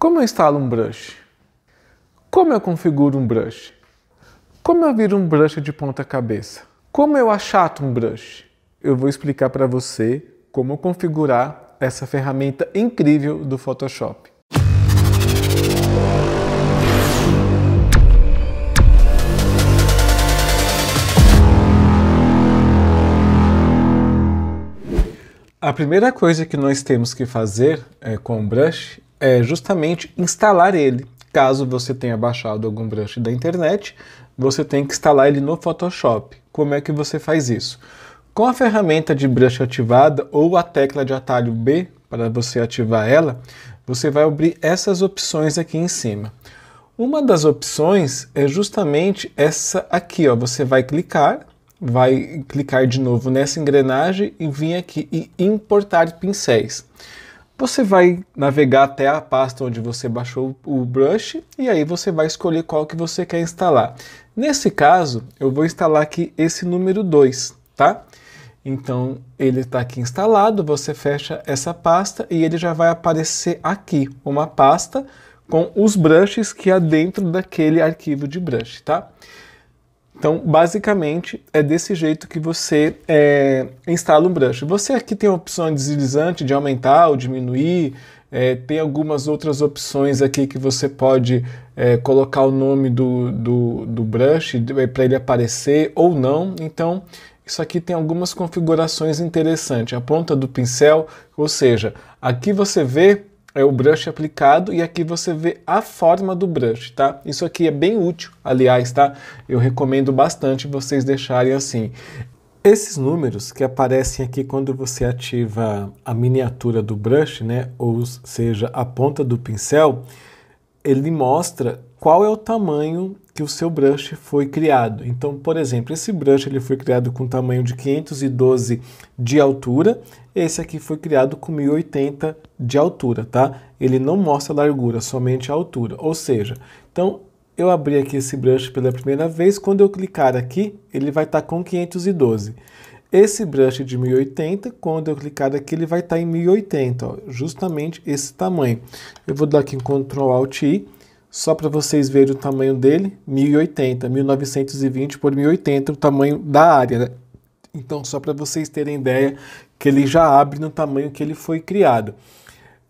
Como eu instalo um brush? Como eu configuro um brush? Como eu viro um brush de ponta cabeça? Como eu achato um brush? Eu vou explicar para você como configurar essa ferramenta incrível do Photoshop. A primeira coisa que nós temos que fazer é, com o brush é justamente instalar ele. Caso você tenha baixado algum brush da internet, você tem que instalar ele no Photoshop. Como é que você faz isso? Com a ferramenta de brush ativada ou a tecla de atalho B para você ativar ela, você vai abrir essas opções aqui em cima. Uma das opções é justamente essa aqui, ó. Você vai clicar, vai clicar de novo nessa engrenagem e vir aqui e importar pincéis. Você vai navegar até a pasta onde você baixou o brush e aí você vai escolher qual que você quer instalar. Nesse caso, eu vou instalar aqui esse número 2, tá? Então, ele está aqui instalado, você fecha essa pasta e ele já vai aparecer aqui, uma pasta com os brushes que há dentro daquele arquivo de brush, tá? Então, basicamente, é desse jeito que você é, instala um brush. Você aqui tem a opção deslizante de aumentar ou diminuir, é, tem algumas outras opções aqui que você pode é, colocar o nome do, do, do brush é, para ele aparecer ou não. Então, isso aqui tem algumas configurações interessantes. A ponta do pincel, ou seja, aqui você vê é o brush aplicado e aqui você vê a forma do brush, tá? Isso aqui é bem útil, aliás, tá? Eu recomendo bastante vocês deixarem assim. Esses números que aparecem aqui quando você ativa a miniatura do brush, né, ou seja, a ponta do pincel, ele mostra qual é o tamanho que o seu brush foi criado. Então, por exemplo, esse brush ele foi criado com tamanho de 512 de altura esse aqui foi criado com 1080 de altura, tá? Ele não mostra largura, somente a altura. Ou seja, então eu abri aqui esse brush pela primeira vez, quando eu clicar aqui, ele vai estar tá com 512. Esse brush de 1080, quando eu clicar aqui, ele vai estar tá em 1080, ó, justamente esse tamanho. Eu vou dar aqui em Ctrl Alt I, só para vocês verem o tamanho dele, 1080, 1920 por 1080, o tamanho da área, né? Então, só para vocês terem ideia que ele já abre no tamanho que ele foi criado.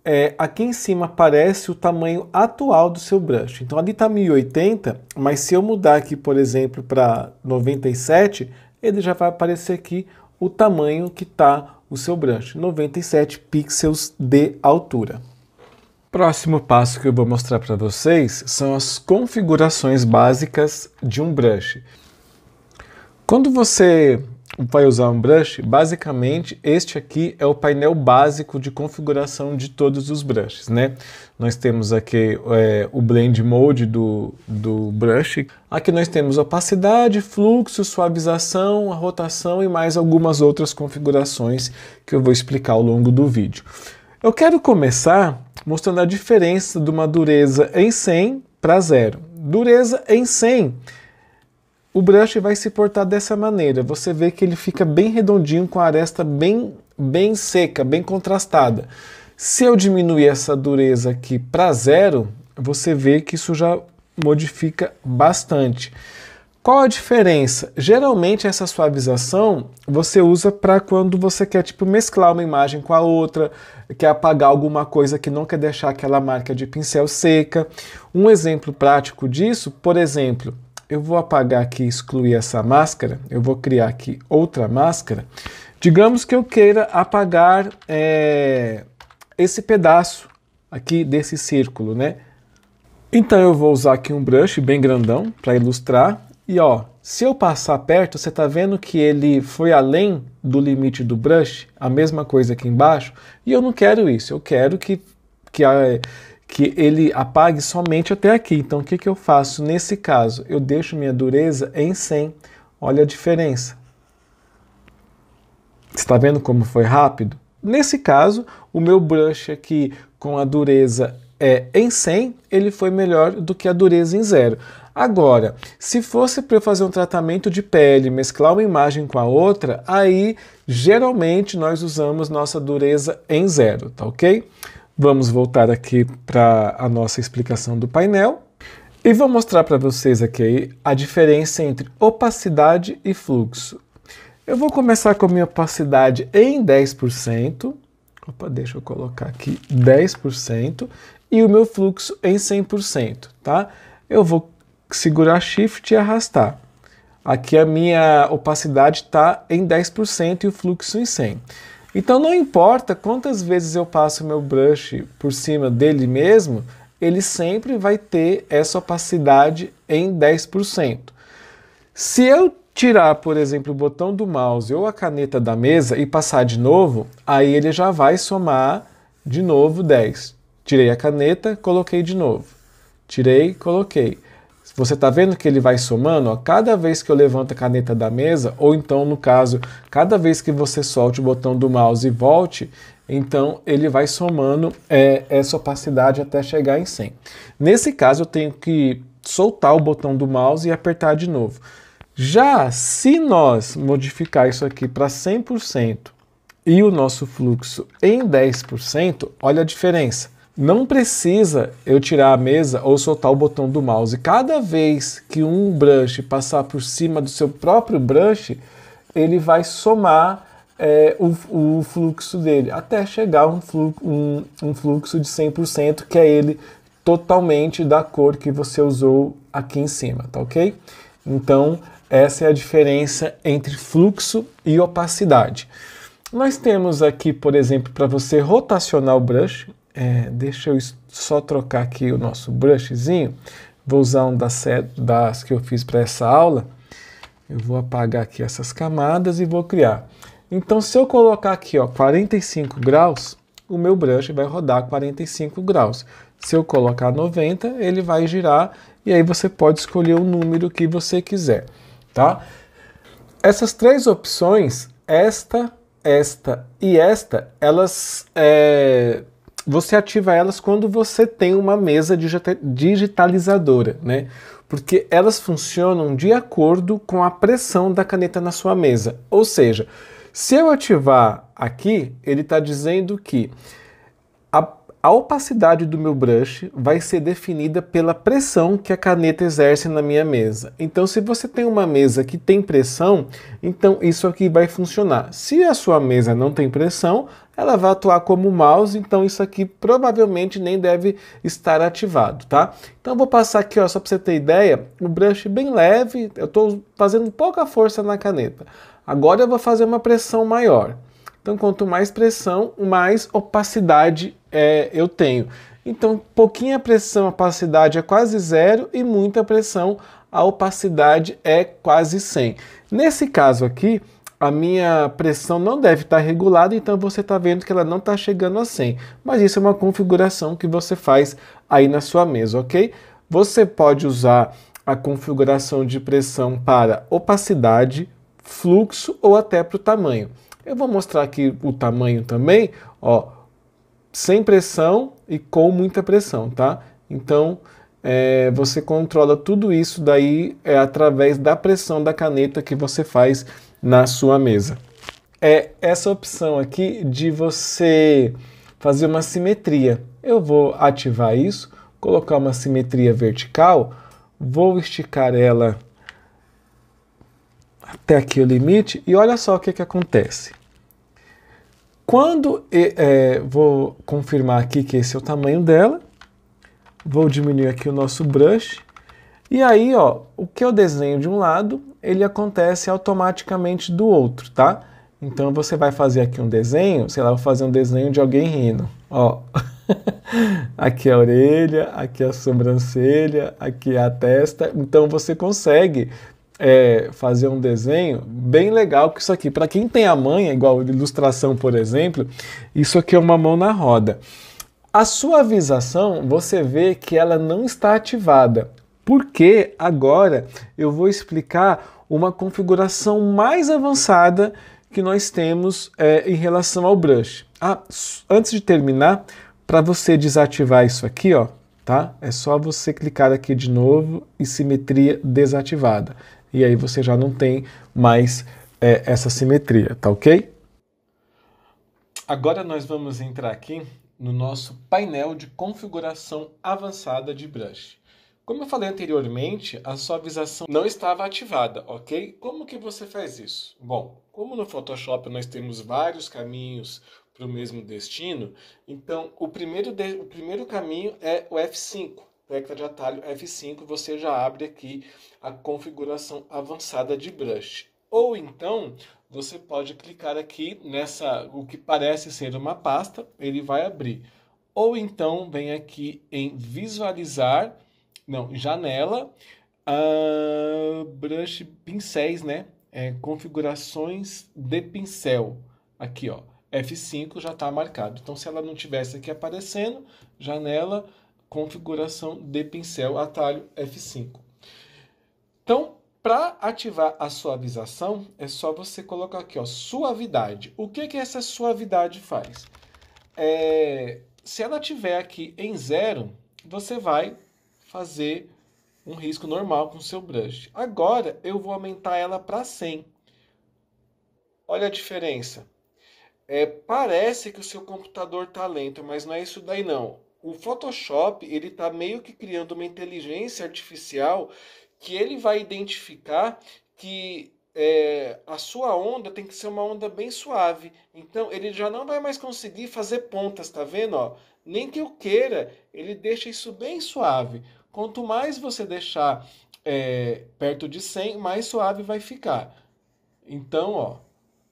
É, aqui em cima aparece o tamanho atual do seu brush. Então ali está 1080, mas se eu mudar aqui, por exemplo, para 97, ele já vai aparecer aqui o tamanho que está o seu brush, 97 pixels de altura. Próximo passo que eu vou mostrar para vocês são as configurações básicas de um brush. Quando você vai usar um brush, basicamente este aqui é o painel básico de configuração de todos os brushes, né? Nós temos aqui é, o Blend Mode do, do brush. Aqui nós temos opacidade, fluxo, suavização, a rotação e mais algumas outras configurações que eu vou explicar ao longo do vídeo. Eu quero começar mostrando a diferença de uma dureza em 100 para zero Dureza em 100 o brush vai se portar dessa maneira. Você vê que ele fica bem redondinho, com a aresta bem, bem seca, bem contrastada. Se eu diminuir essa dureza aqui para zero, você vê que isso já modifica bastante. Qual a diferença? Geralmente essa suavização você usa para quando você quer tipo mesclar uma imagem com a outra, quer apagar alguma coisa que não quer deixar aquela marca de pincel seca. Um exemplo prático disso, por exemplo, eu vou apagar aqui e excluir essa máscara, eu vou criar aqui outra máscara. Digamos que eu queira apagar é, esse pedaço aqui desse círculo, né? Então eu vou usar aqui um brush bem grandão para ilustrar. E ó, se eu passar perto, você está vendo que ele foi além do limite do brush, a mesma coisa aqui embaixo, e eu não quero isso, eu quero que, que a, que ele apague somente até aqui. Então, o que, que eu faço nesse caso? Eu deixo minha dureza em 100. Olha a diferença. está vendo como foi rápido? Nesse caso, o meu brush aqui com a dureza é, em 100, ele foi melhor do que a dureza em zero. Agora, se fosse para eu fazer um tratamento de pele, mesclar uma imagem com a outra, aí geralmente nós usamos nossa dureza em zero, tá ok? Vamos voltar aqui para a nossa explicação do painel e vou mostrar para vocês aqui a diferença entre opacidade e fluxo. Eu vou começar com a minha opacidade em 10%. Opa, deixa eu colocar aqui 10% e o meu fluxo em 100%, tá? Eu vou segurar shift e arrastar. Aqui a minha opacidade está em 10% e o fluxo em 100%. Então não importa quantas vezes eu passo meu brush por cima dele mesmo, ele sempre vai ter essa opacidade em 10%. Se eu tirar, por exemplo, o botão do mouse ou a caneta da mesa e passar de novo, aí ele já vai somar de novo 10. Tirei a caneta, coloquei de novo. Tirei, coloquei. Você está vendo que ele vai somando? Ó, cada vez que eu levanto a caneta da mesa, ou então, no caso, cada vez que você solte o botão do mouse e volte, então ele vai somando é, essa opacidade até chegar em 100. Nesse caso, eu tenho que soltar o botão do mouse e apertar de novo. Já se nós modificar isso aqui para 100% e o nosso fluxo em 10%, olha a diferença. Não precisa eu tirar a mesa ou soltar o botão do mouse. Cada vez que um brush passar por cima do seu próprio brush, ele vai somar é, o, o, fluxo dele, até chegar um, flu, um, um fluxo de 100%, que é ele totalmente da cor que você usou aqui em cima, tá ok? Então, essa é a diferença entre fluxo e opacidade. Nós temos aqui, por exemplo, para você rotacionar o brush, é, deixa eu só trocar aqui o nosso brushzinho. Vou usar um das, das que eu fiz para essa aula. Eu vou apagar aqui essas camadas e vou criar. Então, se eu colocar aqui ó, 45 graus, o meu brush vai rodar 45 graus. Se eu colocar 90, ele vai girar e aí você pode escolher o número que você quiser, tá? Essas três opções, esta, esta e esta, elas é, você ativa elas quando você tem uma mesa digitalizadora, né? Porque elas funcionam de acordo com a pressão da caneta na sua mesa. Ou seja, se eu ativar aqui, ele está dizendo que a, a opacidade do meu brush vai ser definida pela pressão que a caneta exerce na minha mesa. Então, se você tem uma mesa que tem pressão, então isso aqui vai funcionar. Se a sua mesa não tem pressão, ela vai atuar como mouse, então isso aqui provavelmente nem deve estar ativado, tá? Então vou passar aqui, ó, só para você ter ideia, o um brush bem leve, eu estou fazendo pouca força na caneta. Agora eu vou fazer uma pressão maior. Então quanto mais pressão, mais opacidade é, eu tenho. Então pouquinha pressão, a opacidade é quase zero e muita pressão, a opacidade é quase 100. Nesse caso aqui, a minha pressão não deve estar tá regulada, então você está vendo que ela não está chegando a 100. Mas isso é uma configuração que você faz aí na sua mesa, ok? Você pode usar a configuração de pressão para opacidade, fluxo ou até para o tamanho. Eu vou mostrar aqui o tamanho também, ó, sem pressão e com muita pressão, tá? Então, é, você controla tudo isso daí é, através da pressão da caneta que você faz na sua mesa. É essa opção aqui de você fazer uma simetria. Eu vou ativar isso, colocar uma simetria vertical, vou esticar ela até aqui o limite e olha só o que, que acontece. Quando é, vou confirmar aqui que esse é o tamanho dela, vou diminuir aqui o nosso brush e aí, ó, o que eu desenho de um lado, ele acontece automaticamente do outro, tá? Então você vai fazer aqui um desenho, sei lá, vou fazer um desenho de alguém rindo, ó. aqui a orelha, aqui a sobrancelha, aqui a testa. Então você consegue é, fazer um desenho bem legal com isso aqui. Para quem tem a manha, igual ilustração, por exemplo, isso aqui é uma mão na roda. A suavização, você vê que ela não está ativada porque agora eu vou explicar uma configuração mais avançada que nós temos é, em relação ao brush. Ah, antes de terminar, para você desativar isso aqui, ó, tá? É só você clicar aqui de novo e simetria desativada. E aí você já não tem mais é, essa simetria, tá ok? Agora nós vamos entrar aqui no nosso painel de configuração avançada de brush. Como eu falei anteriormente, a suavização não estava ativada, ok? Como que você faz isso? Bom, como no Photoshop nós temos vários caminhos para o mesmo destino, então o primeiro, de, o primeiro caminho é o F5, tecla de atalho F5, você já abre aqui a configuração avançada de brush. Ou então, você pode clicar aqui nessa, o que parece ser uma pasta, ele vai abrir. Ou então, vem aqui em visualizar não, janela, uh, brush, pincéis, né? É, configurações de pincel. Aqui, ó. F5 já está marcado. Então, se ela não tivesse aqui aparecendo, janela, configuração de pincel, atalho F5. Então, para ativar a suavização, é só você colocar aqui, ó, suavidade. O que que essa suavidade faz? É, se ela tiver aqui em zero, você vai fazer um risco normal com o seu brush. Agora eu vou aumentar ela para 100. Olha a diferença. É, parece que o seu computador está lento, mas não é isso daí não. O Photoshop ele está meio que criando uma inteligência artificial que ele vai identificar que é, a sua onda tem que ser uma onda bem suave. Então ele já não vai mais conseguir fazer pontas, tá vendo? Ó? Nem que eu queira, ele deixa isso bem suave. Quanto mais você deixar é, perto de 100, mais suave vai ficar. Então, ó,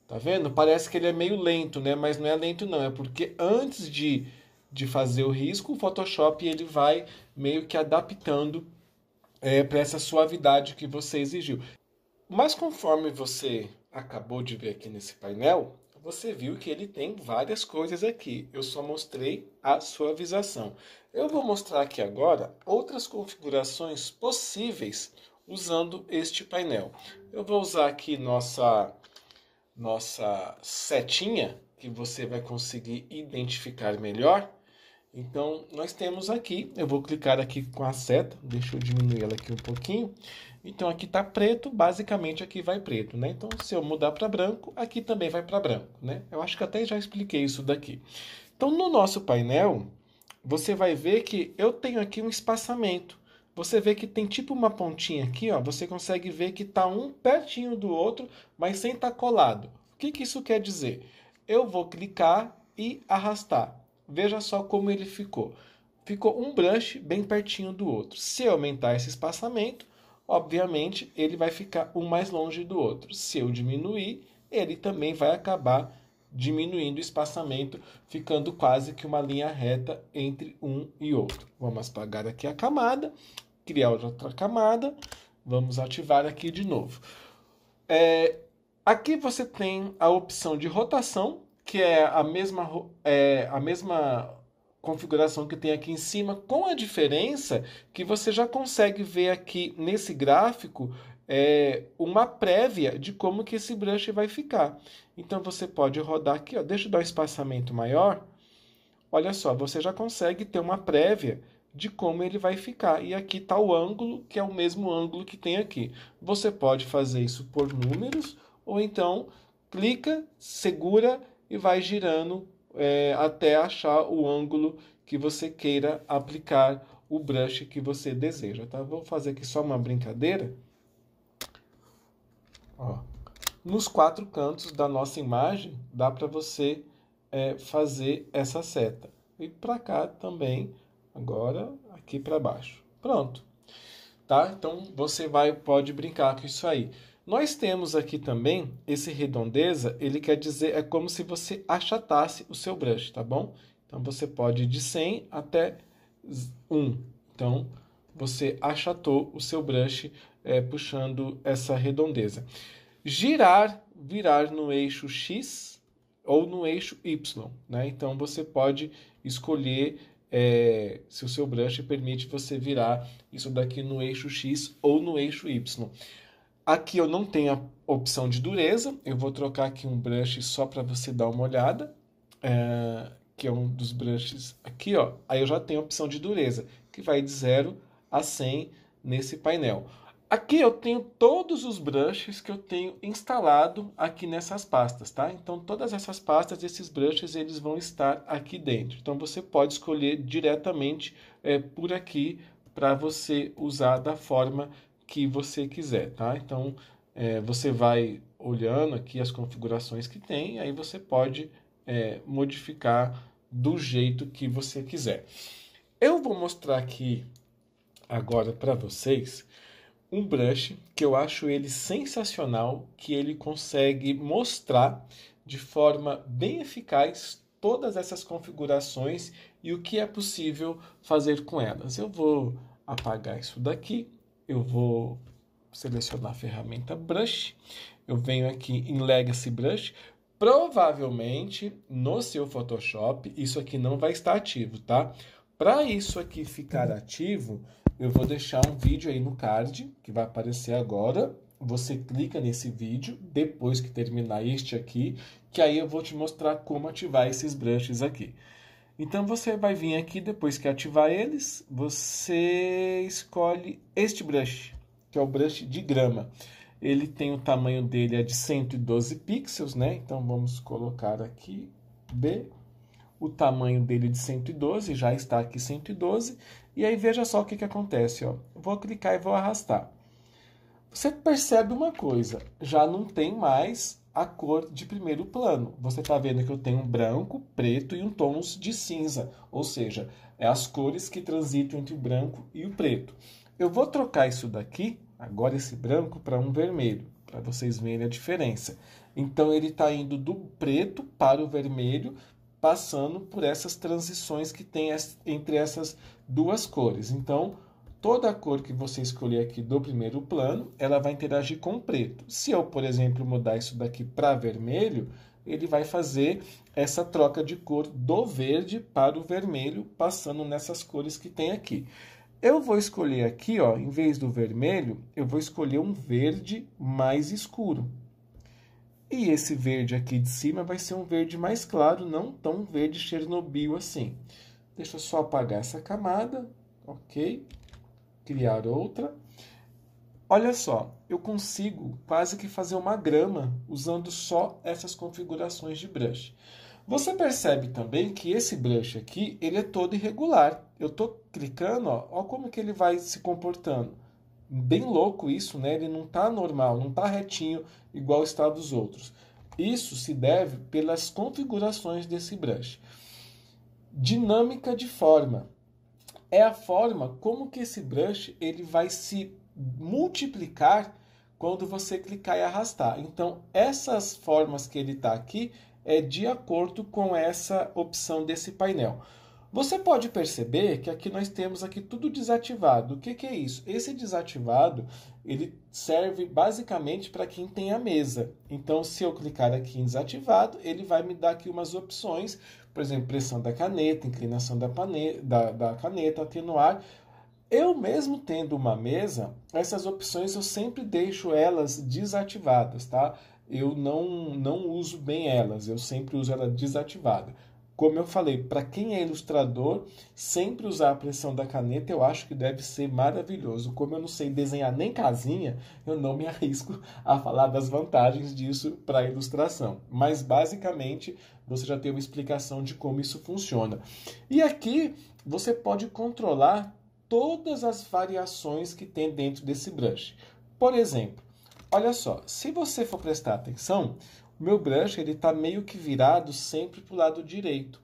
tá vendo? Parece que ele é meio lento, né? Mas não é lento não, é porque antes de, de fazer o risco, o Photoshop ele vai meio que adaptando é, para essa suavidade que você exigiu. Mas conforme você acabou de ver aqui nesse painel, você viu que ele tem várias coisas aqui. Eu só mostrei a suavização. Eu vou mostrar aqui agora outras configurações possíveis usando este painel. Eu vou usar aqui nossa, nossa setinha, que você vai conseguir identificar melhor. Então, nós temos aqui, eu vou clicar aqui com a seta, deixa eu diminuir ela aqui um pouquinho. Então, aqui está preto, basicamente aqui vai preto, né? Então, se eu mudar para branco, aqui também vai para branco, né? Eu acho que até já expliquei isso daqui. Então, no nosso painel, você vai ver que eu tenho aqui um espaçamento. Você vê que tem tipo uma pontinha aqui, ó. Você consegue ver que está um pertinho do outro, mas sem estar tá colado. O que, que isso quer dizer? Eu vou clicar e arrastar. Veja só como ele ficou. Ficou um brush bem pertinho do outro. Se eu aumentar esse espaçamento, obviamente ele vai ficar um mais longe do outro. Se eu diminuir, ele também vai acabar diminuindo o espaçamento, ficando quase que uma linha reta entre um e outro. Vamos apagar aqui a camada, criar outra camada, vamos ativar aqui de novo. É, aqui você tem a opção de rotação, que é a mesma, é, a mesma configuração que tem aqui em cima, com a diferença que você já consegue ver aqui nesse gráfico é, uma prévia de como que esse brush vai ficar. Então você pode rodar aqui, ó, deixa eu dar um espaçamento maior. Olha só, você já consegue ter uma prévia de como ele vai ficar. E aqui está o ângulo, que é o mesmo ângulo que tem aqui. Você pode fazer isso por números, ou então clica, segura e vai girando é, até achar o ângulo que você queira aplicar o brush que você deseja, tá? Vou fazer aqui só uma brincadeira. Ó, nos quatro cantos da nossa imagem, dá para você é, fazer essa seta. E para cá também, agora aqui para baixo. Pronto. Tá? Então você vai pode brincar com isso aí. Nós temos aqui também esse redondeza, ele quer dizer, é como se você achatasse o seu brush, tá bom? Então você pode ir de 100 até 1. Então você achatou o seu brush é, puxando essa redondeza. Girar, virar no eixo X ou no eixo Y, né? Então você pode escolher é, se o seu brush permite você virar isso daqui no eixo X ou no eixo Y. Aqui eu não tenho a opção de dureza, eu vou trocar aqui um brush só para você dar uma olhada, é, que é um dos brushes aqui, ó. Aí eu já tenho a opção de dureza, que vai de 0 a 100 nesse painel. Aqui eu tenho todos os brushes que eu tenho instalado aqui nessas pastas, tá? Então todas essas pastas, esses brushes, eles vão estar aqui dentro. Então você pode escolher diretamente é, por aqui para você usar da forma que você quiser, tá? Então, é, você vai olhando aqui as configurações que tem, aí você pode é, modificar do jeito que você quiser. Eu vou mostrar aqui agora para vocês um brush que eu acho ele sensacional, que ele consegue mostrar de forma bem eficaz todas essas configurações e o que é possível fazer com elas. Eu vou apagar isso daqui eu vou selecionar a ferramenta Brush, eu venho aqui em Legacy Brush, provavelmente no seu Photoshop isso aqui não vai estar ativo, tá? Para isso aqui ficar ativo, eu vou deixar um vídeo aí no card, que vai aparecer agora, você clica nesse vídeo depois que terminar este aqui, que aí eu vou te mostrar como ativar esses brushes aqui. Então você vai vir aqui depois que ativar eles, você escolhe este brush, que é o brush de grama. Ele tem o tamanho dele é de 112 pixels, né? Então vamos colocar aqui B. O tamanho dele é de 112, já está aqui 112. E aí veja só o que, que acontece, ó. Vou clicar e vou arrastar. Você percebe uma coisa, já não tem mais a cor de primeiro plano. Você está vendo que eu tenho um branco, preto e um tons de cinza, ou seja, é as cores que transitam entre o branco e o preto. Eu vou trocar isso daqui, agora esse branco, para um vermelho, para vocês verem a diferença. Então ele está indo do preto para o vermelho, passando por essas transições que tem entre essas duas cores. Então Toda a cor que você escolher aqui do primeiro plano, ela vai interagir com o preto. Se eu, por exemplo, mudar isso daqui para vermelho, ele vai fazer essa troca de cor do verde para o vermelho, passando nessas cores que tem aqui. Eu vou escolher aqui, ó, em vez do vermelho, eu vou escolher um verde mais escuro. E esse verde aqui de cima vai ser um verde mais claro, não tão verde Chernobyl assim. Deixa eu só apagar essa camada, ok? criar outra. Olha só, eu consigo quase que fazer uma grama usando só essas configurações de brush. Você percebe também que esse brush aqui, ele é todo irregular. Eu estou clicando, ó, ó como que ele vai se comportando. Bem louco isso, né? Ele não está normal, não está retinho igual está dos outros. Isso se deve pelas configurações desse brush. Dinâmica de forma é a forma como que esse brush ele vai se multiplicar quando você clicar e arrastar. Então, essas formas que ele está aqui é de acordo com essa opção desse painel. Você pode perceber que aqui nós temos aqui tudo desativado. O que, que é isso? Esse desativado ele serve basicamente para quem tem a mesa. Então, se eu clicar aqui em desativado, ele vai me dar aqui umas opções por exemplo, pressão da caneta, inclinação da, pane, da, da caneta, atenuar. Eu mesmo tendo uma mesa, essas opções eu sempre deixo elas desativadas, tá? Eu não, não uso bem elas, eu sempre uso ela desativada. Como eu falei, para quem é ilustrador, sempre usar a pressão da caneta eu acho que deve ser maravilhoso. Como eu não sei desenhar nem casinha, eu não me arrisco a falar das vantagens disso para a ilustração. Mas basicamente você já tem uma explicação de como isso funciona. E aqui você pode controlar todas as variações que tem dentro desse brush. Por exemplo, olha só, se você for prestar atenção, meu brush ele está meio que virado sempre para o lado direito.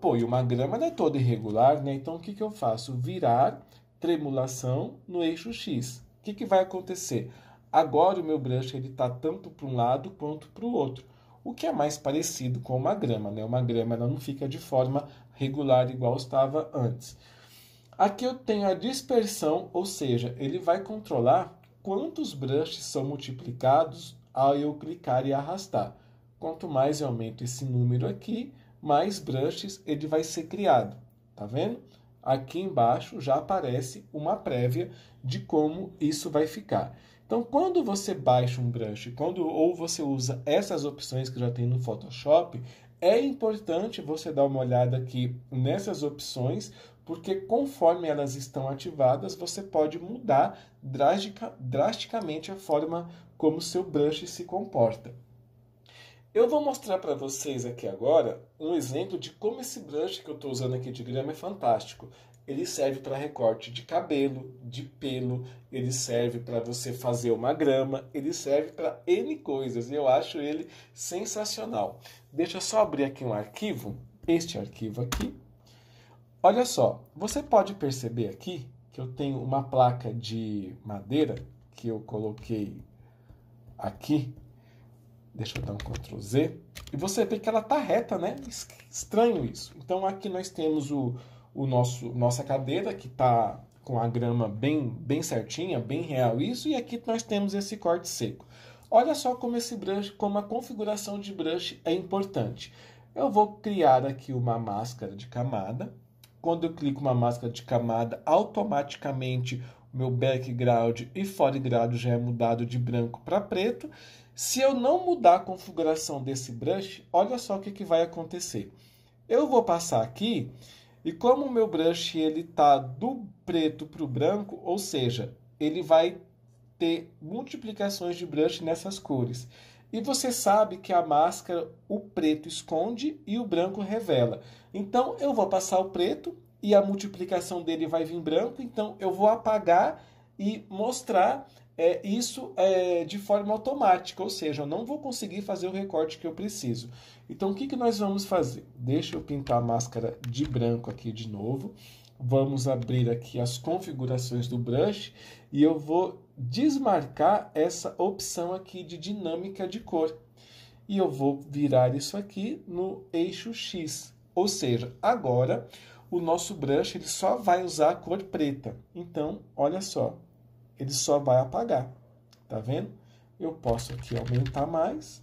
Pô, e uma grama é toda irregular, né? Então o que, que eu faço? Virar tremulação no eixo X. O que, que vai acontecer? Agora o meu brush ele está tanto para um lado quanto para o outro, o que é mais parecido com uma grama, né? Uma grama ela não fica de forma regular igual estava antes. Aqui eu tenho a dispersão, ou seja, ele vai controlar quantos brushes são multiplicados ao eu clicar e arrastar. Quanto mais eu aumento esse número aqui, mais brushes ele vai ser criado. Tá vendo? Aqui embaixo já aparece uma prévia de como isso vai ficar. Então, quando você baixa um brush, quando ou você usa essas opções que já tem no Photoshop, é importante você dar uma olhada aqui nessas opções, porque conforme elas estão ativadas, você pode mudar drastica, drasticamente a forma como seu brush se comporta. Eu vou mostrar para vocês aqui agora um exemplo de como esse brush que eu estou usando aqui de grama é fantástico. Ele serve para recorte de cabelo, de pelo, ele serve para você fazer uma grama, ele serve para N coisas. Eu acho ele sensacional. Deixa eu só abrir aqui um arquivo, este arquivo aqui. Olha só, você pode perceber aqui que eu tenho uma placa de madeira que eu coloquei aqui. Deixa eu dar um Ctrl Z. E você vê que ela tá reta, né? Estranho isso. Então aqui nós temos o, o nosso nossa cadeira que tá com a grama bem, bem certinha, bem real isso, e aqui nós temos esse corte seco. Olha só como esse brush, como a configuração de brush é importante. Eu vou criar aqui uma máscara de camada. Quando eu clico uma máscara de camada, automaticamente meu background e foreground já é mudado de branco para preto. Se eu não mudar a configuração desse brush, olha só o que, que vai acontecer. Eu vou passar aqui e como o meu brush ele tá do preto para o branco, ou seja, ele vai ter multiplicações de brush nessas cores. E você sabe que a máscara o preto esconde e o branco revela. Então eu vou passar o preto e a multiplicação dele vai vir branco, então eu vou apagar e mostrar é, isso é, de forma automática, ou seja, eu não vou conseguir fazer o recorte que eu preciso. Então, o que, que nós vamos fazer? Deixa eu pintar a máscara de branco aqui de novo. Vamos abrir aqui as configurações do brush e eu vou desmarcar essa opção aqui de dinâmica de cor. E eu vou virar isso aqui no eixo X. Ou seja, agora o nosso brush ele só vai usar a cor preta. Então, olha só, ele só vai apagar. Tá vendo? Eu posso aqui aumentar mais.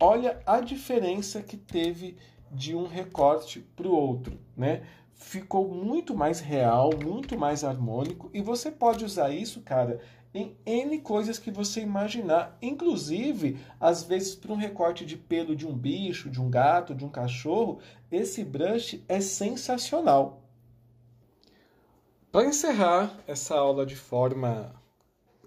Olha a diferença que teve de um recorte para o outro, né? Ficou muito mais real, muito mais harmônico e você pode usar isso, cara, em N coisas que você imaginar, inclusive, às vezes, para um recorte de pelo de um bicho, de um gato, de um cachorro, esse brush é sensacional. Para encerrar essa aula de forma.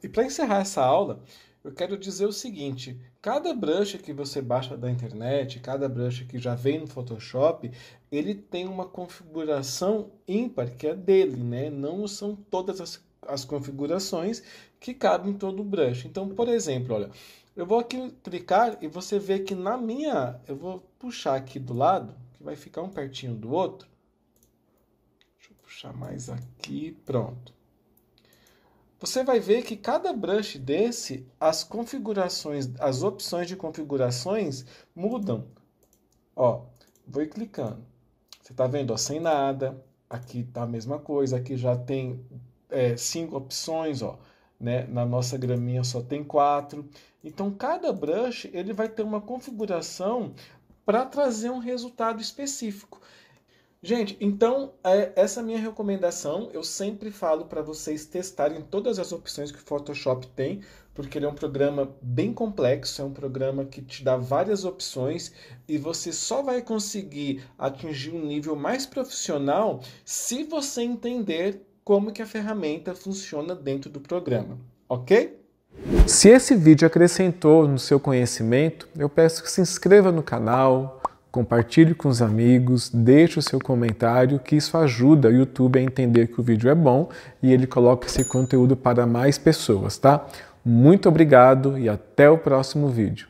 E para encerrar essa aula, eu quero dizer o seguinte: cada brush que você baixa da internet, cada brush que já vem no Photoshop, ele tem uma configuração ímpar que é dele, né? Não são todas as as configurações que cabem em todo o brush. Então, por exemplo, olha, eu vou aqui clicar e você vê que na minha, eu vou puxar aqui do lado, que vai ficar um pertinho do outro. Deixa eu puxar mais aqui, pronto. Você vai ver que cada brush desse, as configurações, as opções de configurações mudam. Ó, vou clicando. Você tá vendo, ó, sem nada. Aqui tá a mesma coisa, aqui já tem é, cinco opções, ó, né? na nossa graminha só tem quatro. Então, cada brush ele vai ter uma configuração para trazer um resultado específico. Gente, então é, essa é minha recomendação, eu sempre falo para vocês testarem todas as opções que o Photoshop tem, porque ele é um programa bem complexo, é um programa que te dá várias opções e você só vai conseguir atingir um nível mais profissional se você entender como que a ferramenta funciona dentro do programa, ok? Se esse vídeo acrescentou no seu conhecimento, eu peço que se inscreva no canal, compartilhe com os amigos, deixe o seu comentário, que isso ajuda o YouTube a entender que o vídeo é bom e ele coloca esse conteúdo para mais pessoas, tá? Muito obrigado e até o próximo vídeo.